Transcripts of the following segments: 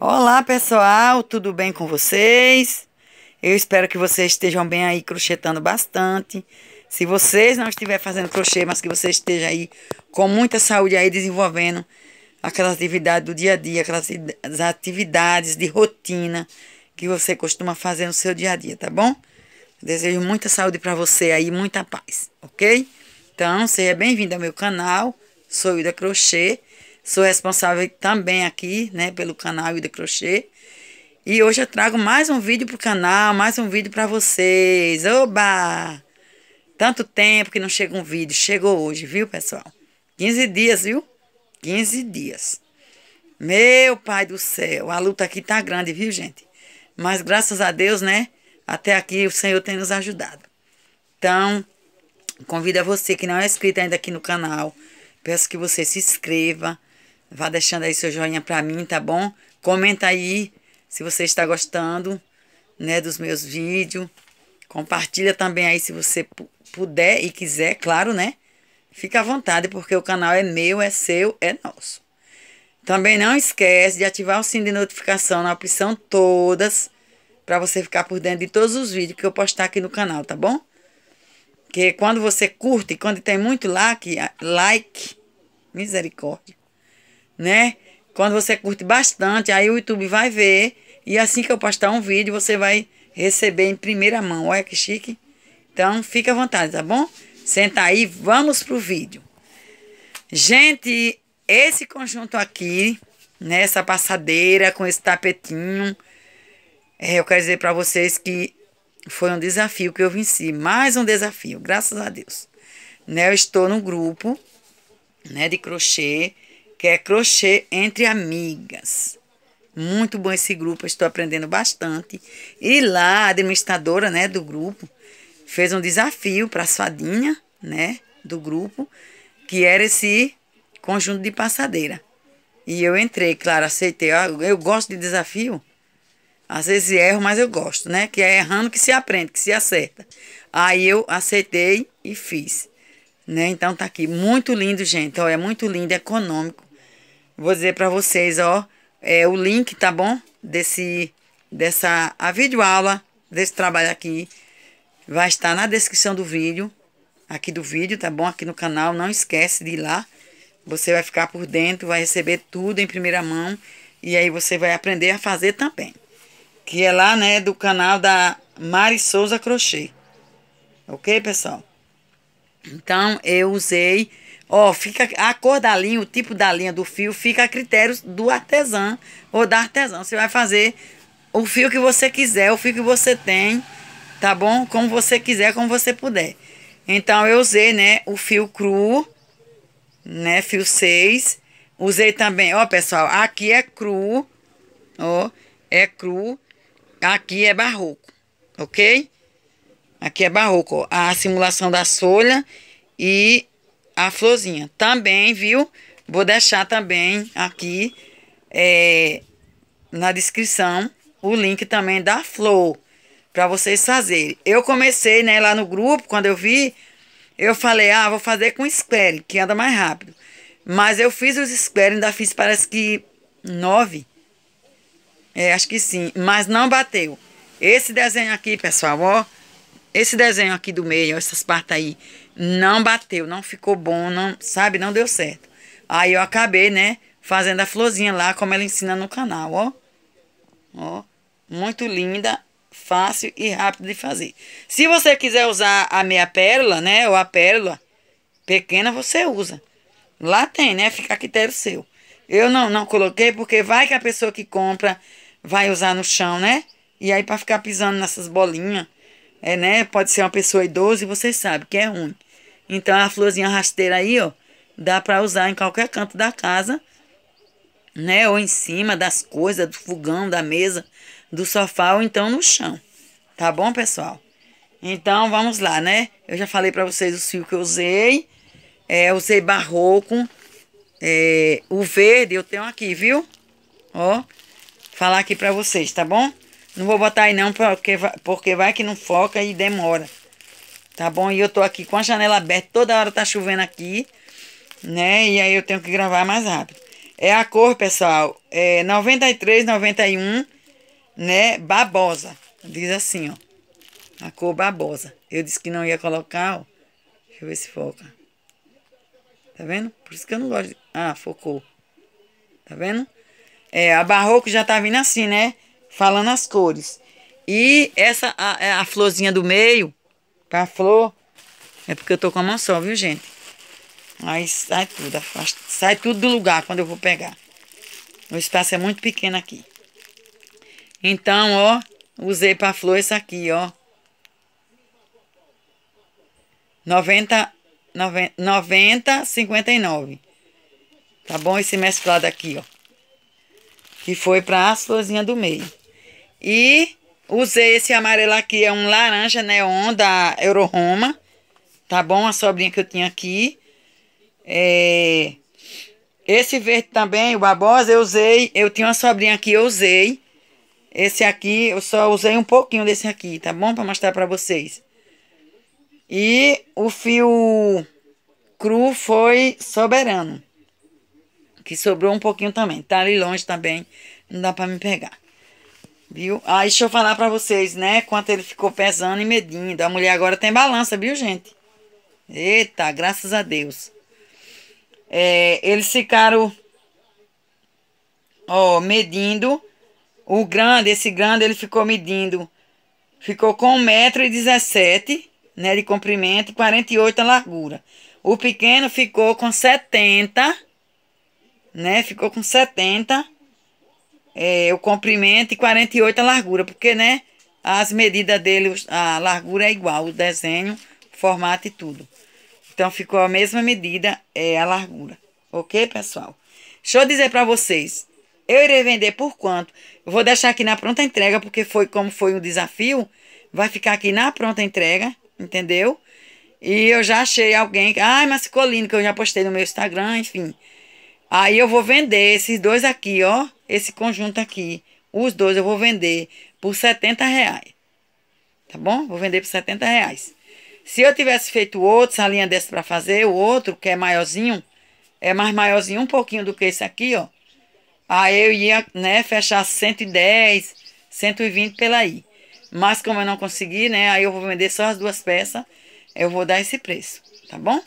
Olá pessoal, tudo bem com vocês? Eu espero que vocês estejam bem aí crochetando bastante. Se vocês não estiverem fazendo crochê, mas que você esteja aí com muita saúde aí desenvolvendo aquelas atividades do dia a dia, aquelas atividades de rotina que você costuma fazer no seu dia a dia, tá bom? Desejo muita saúde para você aí, muita paz, ok? Então, seja bem-vindo ao meu canal, sou Ida Crochê. Sou responsável também aqui, né, pelo canal Ida Crochê. E hoje eu trago mais um vídeo pro canal, mais um vídeo para vocês. Oba! Tanto tempo que não chega um vídeo, chegou hoje, viu, pessoal? 15 dias, viu? 15 dias. Meu pai do céu, a luta aqui tá grande, viu, gente? Mas graças a Deus, né? Até aqui o Senhor tem nos ajudado. Então, convido a você que não é inscrito ainda aqui no canal, peço que você se inscreva, Vá deixando aí seu joinha pra mim, tá bom? Comenta aí se você está gostando, né, dos meus vídeos. Compartilha também aí se você puder e quiser, claro, né? Fica à vontade, porque o canal é meu, é seu, é nosso. Também não esquece de ativar o sininho de notificação na opção todas, para você ficar por dentro de todos os vídeos que eu postar aqui no canal, tá bom? Que quando você curte, quando tem muito like, like misericórdia, né? Quando você curte bastante, aí o YouTube vai ver. E assim que eu postar um vídeo, você vai receber em primeira mão. Olha que chique. Então, fica à vontade, tá bom? Senta aí, vamos pro vídeo. Gente, esse conjunto aqui, nessa né, passadeira com esse tapetinho, é, eu quero dizer para vocês que foi um desafio que eu venci, mais um desafio, graças a Deus. Né, eu estou no grupo, né, de crochê, que é crochê entre amigas. Muito bom esse grupo, estou aprendendo bastante. E lá a administradora, né, do grupo fez um desafio para a fadinha, né, do grupo, que era esse conjunto de passadeira. E eu entrei, claro, aceitei. Eu, ah, eu gosto de desafio. Às vezes erro, mas eu gosto, né? Que é errando que se aprende, que se acerta. Aí eu aceitei e fiz. Né? Então tá aqui. Muito lindo, gente. Olha, muito lindo, econômico. Vou dizer para vocês, ó, é, o link, tá bom? Desse, dessa a videoaula, desse trabalho aqui, vai estar na descrição do vídeo, aqui do vídeo, tá bom? Aqui no canal, não esquece de ir lá. Você vai ficar por dentro, vai receber tudo em primeira mão e aí você vai aprender a fazer também. Que é lá, né, do canal da Mari Souza Crochê. Ok, pessoal? Então, eu usei Ó, fica a cor da linha, o tipo da linha do fio fica a critério do artesã ou da artesã. Você vai fazer o fio que você quiser, o fio que você tem, tá bom? Como você quiser, como você puder. Então eu usei, né, o fio cru, né, fio 6. Usei também, ó, pessoal, aqui é cru, ó, é cru. Aqui é barroco, ok? Aqui é barroco, ó, a simulação da solha e a florzinha. Também, viu? Vou deixar também aqui é, na descrição o link também da flor para vocês fazerem. Eu comecei né, lá no grupo, quando eu vi, eu falei, ah, vou fazer com square, que anda mais rápido. Mas eu fiz os square, ainda fiz parece que nove. É, acho que sim, mas não bateu. Esse desenho aqui, pessoal, ó, esse desenho aqui do meio, essas partes aí, não bateu, não ficou bom, não, sabe? Não deu certo. Aí eu acabei, né, fazendo a florzinha lá, como ela ensina no canal, ó. Ó, muito linda, fácil e rápido de fazer. Se você quiser usar a meia pérola, né, ou a pérola pequena, você usa. Lá tem, né, fica a critério seu. Eu não, não coloquei porque vai que a pessoa que compra vai usar no chão, né? E aí para ficar pisando nessas bolinhas é, né? Pode ser uma pessoa idosa e você sabe que é ruim. Então a florzinha rasteira aí, ó, dá para usar em qualquer canto da casa, né? Ou em cima das coisas, do fogão, da mesa, do sofá ou então no chão. Tá bom, pessoal? Então vamos lá, né? Eu já falei para vocês o fio que eu usei. É, usei barroco. É, o verde eu tenho aqui, viu? Ó, falar aqui para vocês, tá bom? Não vou botar aí não, porque vai, porque vai que não foca e demora. Tá bom? E eu tô aqui com a janela aberta, toda hora tá chovendo aqui, né? E aí eu tenho que gravar mais rápido. É a cor, pessoal, é 93, 91, né? Babosa. Diz assim, ó. A cor babosa. Eu disse que não ia colocar, ó. Deixa eu ver se foca. Tá vendo? Por isso que eu não gosto de... Ah, focou. Tá vendo? É, a barroco já tá vindo assim, né? falando as cores. E essa, a, é, a florzinha do meio, pra flor, é porque eu tô com a mão só, viu, gente? Aí sai tudo, sai tudo do lugar quando eu vou pegar. O espaço é muito pequeno aqui. Então, ó, usei pra flor esse aqui, ó. 90, 90, 90 59. Tá bom? Esse mesclado aqui, ó. Que foi pra as florzinhas do meio. E usei esse amarelo aqui, é um laranja neon da Euroroma. Tá bom? A sobrinha que eu tinha aqui. É... Esse verde também, o babosa, eu usei. Eu tinha uma sobrinha aqui, eu usei. Esse aqui, eu só usei um pouquinho desse aqui, tá bom? Pra mostrar pra vocês. E o fio cru foi soberano. Que sobrou um pouquinho também. Tá ali longe também. Não dá pra me pegar. Viu? Aí ah, deixa eu falar pra vocês, né? Quanto ele ficou pesando e medindo. A mulher agora tem balança, viu, gente? Eita, graças a Deus. É, eles ficaram, ó, medindo. O grande, esse grande, ele ficou medindo. Ficou com 1,17m né, de comprimento e 48 de largura. O pequeno ficou com 70, né? Ficou com 70 é, o comprimento e 48 a largura, porque, né, as medidas dele, a largura é igual, o desenho, formato e tudo. Então, ficou a mesma medida, é a largura. Ok, pessoal? Deixa eu dizer para vocês, eu irei vender por quanto? Eu vou deixar aqui na pronta entrega, porque foi como foi o desafio, vai ficar aqui na pronta entrega, entendeu? E eu já achei alguém, ai, mas ficou lindo, que eu já postei no meu Instagram, enfim. Aí eu vou vender esses dois aqui, ó, esse conjunto aqui, os dois eu vou vender por 70 reais. Tá bom? Vou vender por 70 reais. Se eu tivesse feito outro, essa linha dessa para fazer, o outro, que é maiorzinho, é mais maiorzinho um pouquinho do que esse aqui, ó. Aí eu ia, né, fechar 110, 120 pela aí. Mas como eu não consegui, né, aí eu vou vender só as duas peças, eu vou dar esse preço, tá bom?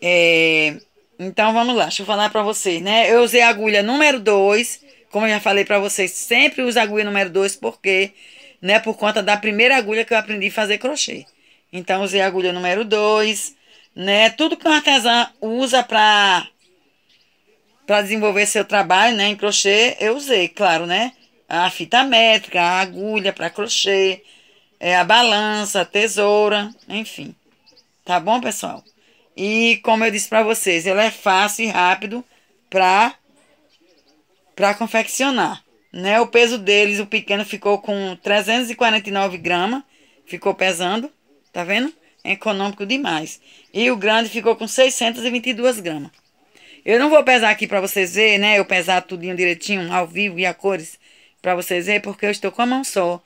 É, então vamos lá, deixa eu falar para vocês, né? Eu usei a agulha número 2, como eu já falei para vocês, sempre uso a agulha número 2 porque, né, por conta da primeira agulha que eu aprendi a fazer crochê. Então usei a agulha número 2, né? Tudo que um artesã usa para para desenvolver seu trabalho, né, em crochê, eu usei, claro, né? A fita métrica, a agulha para crochê, é a balança, a tesoura, enfim. Tá bom, pessoal? E como eu disse para vocês, ele é fácil e rápido para para confeccionar, né? O peso deles, o pequeno ficou com 349 gramas, ficou pesando, tá vendo? É econômico demais. E o grande ficou com 622 gramas. Eu não vou pesar aqui para vocês verem, né? Eu pesar tudinho direitinho, ao vivo e a cores, para vocês verem, porque eu estou com a mão só.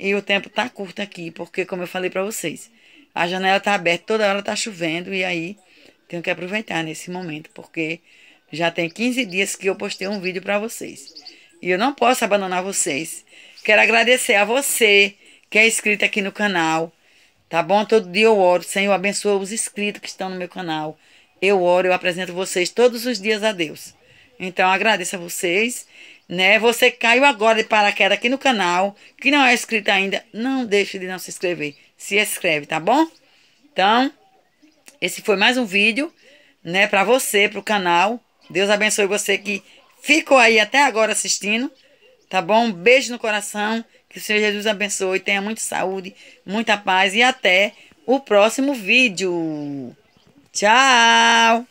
E o tempo tá curto aqui, porque como eu falei para vocês, a janela está aberta, toda hora está chovendo e aí tenho que aproveitar nesse momento, porque já tem 15 dias que eu postei um vídeo para vocês. E eu não posso abandonar vocês. Quero agradecer a você que é inscrito aqui no canal. Tá bom? Todo dia eu oro. Senhor, abençoa os inscritos que estão no meu canal. Eu oro, eu apresento vocês todos os dias a Deus. Então, agradeço a vocês. Né? Você caiu agora de paraquedas aqui no canal, que não é inscrito ainda, não deixe de não se inscrever se inscreve, tá bom? Então, esse foi mais um vídeo, né, pra você, pro canal. Deus abençoe você que ficou aí até agora assistindo, tá bom? beijo no coração, que o Senhor Jesus abençoe, tenha muita saúde, muita paz e até o próximo vídeo. Tchau!